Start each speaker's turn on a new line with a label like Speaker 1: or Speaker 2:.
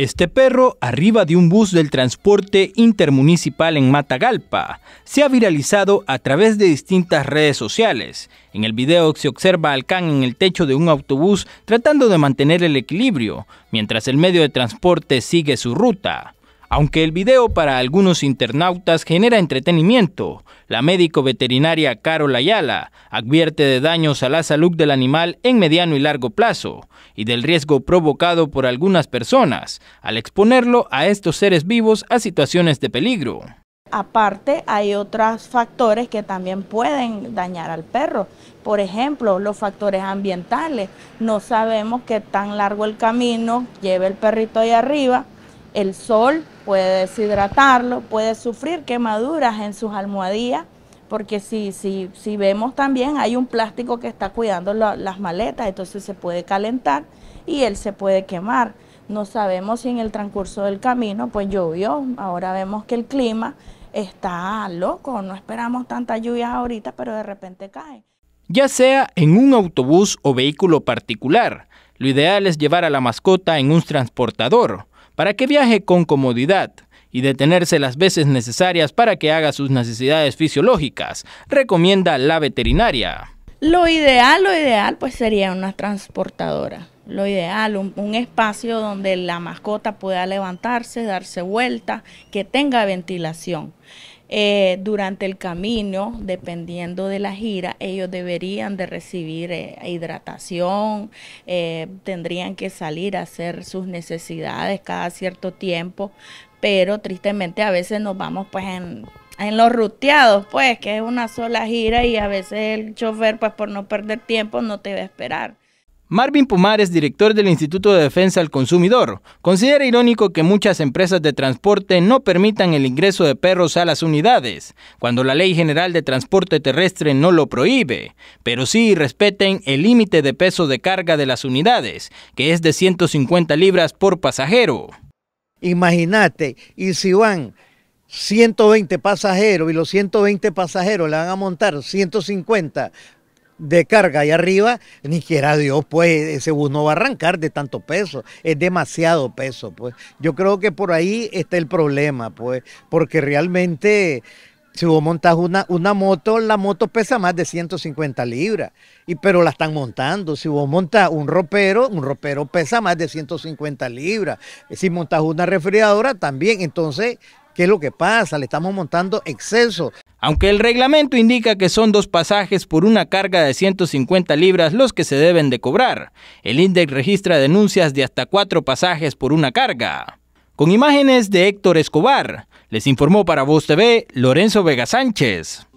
Speaker 1: Este perro, arriba de un bus del transporte intermunicipal en Matagalpa, se ha viralizado a través de distintas redes sociales. En el video se observa al can en el techo de un autobús tratando de mantener el equilibrio, mientras el medio de transporte sigue su ruta. Aunque el video para algunos internautas genera entretenimiento, la médico veterinaria Carol Ayala advierte de daños a la salud del animal en mediano y largo plazo y del riesgo provocado por algunas personas al exponerlo a estos seres vivos a situaciones de peligro.
Speaker 2: Aparte, hay otros factores que también pueden dañar al perro. Por ejemplo, los factores ambientales. No sabemos qué tan largo el camino lleve el perrito ahí arriba el sol puede deshidratarlo, puede sufrir quemaduras en sus almohadillas, porque si, si, si vemos también hay un plástico que está cuidando las maletas, entonces se puede calentar y él se puede quemar. No sabemos si en el transcurso del camino pues llovió, ahora vemos que el clima está loco, no esperamos tantas lluvias ahorita, pero de repente cae.
Speaker 1: Ya sea en un autobús o vehículo particular, lo ideal es llevar a la mascota en un transportador para que viaje con comodidad y detenerse las veces necesarias para que haga sus necesidades fisiológicas, recomienda la veterinaria.
Speaker 2: Lo ideal, lo ideal pues sería una transportadora. Lo ideal, un, un espacio donde la mascota pueda levantarse, darse vuelta, que tenga ventilación. Eh, durante el camino, dependiendo de la gira, ellos deberían de recibir eh, hidratación, eh, tendrían que salir a hacer sus necesidades cada cierto tiempo, pero tristemente a veces nos vamos pues en en los ruteados, pues, que es una sola gira y a veces el chofer, pues por no perder tiempo, no te va a esperar.
Speaker 1: Marvin Pumares, director del Instituto de Defensa al Consumidor, considera irónico que muchas empresas de transporte no permitan el ingreso de perros a las unidades, cuando la Ley General de Transporte Terrestre no lo prohíbe, pero sí respeten el límite de peso de carga de las unidades, que es de 150 libras
Speaker 3: por pasajero. Imagínate, y si van 120 pasajeros y los 120 pasajeros le van a montar 150 de carga ahí arriba, ni quiera Dios, pues ese bus no va a arrancar de tanto peso, es demasiado peso, pues. Yo creo que por ahí está el problema, pues, porque realmente si vos montas una, una moto, la moto pesa más de 150 libras, y, pero la están montando. Si vos montas un ropero, un ropero pesa más de 150 libras. Si montas una refrigeradora, también. Entonces, ¿qué es lo que pasa? Le estamos montando exceso.
Speaker 1: Aunque el reglamento indica que son dos pasajes por una carga de 150 libras los que se deben de cobrar, el INDEC registra denuncias de hasta cuatro pasajes por una carga. Con imágenes de Héctor Escobar, les informó para Voz TV Lorenzo Vega Sánchez.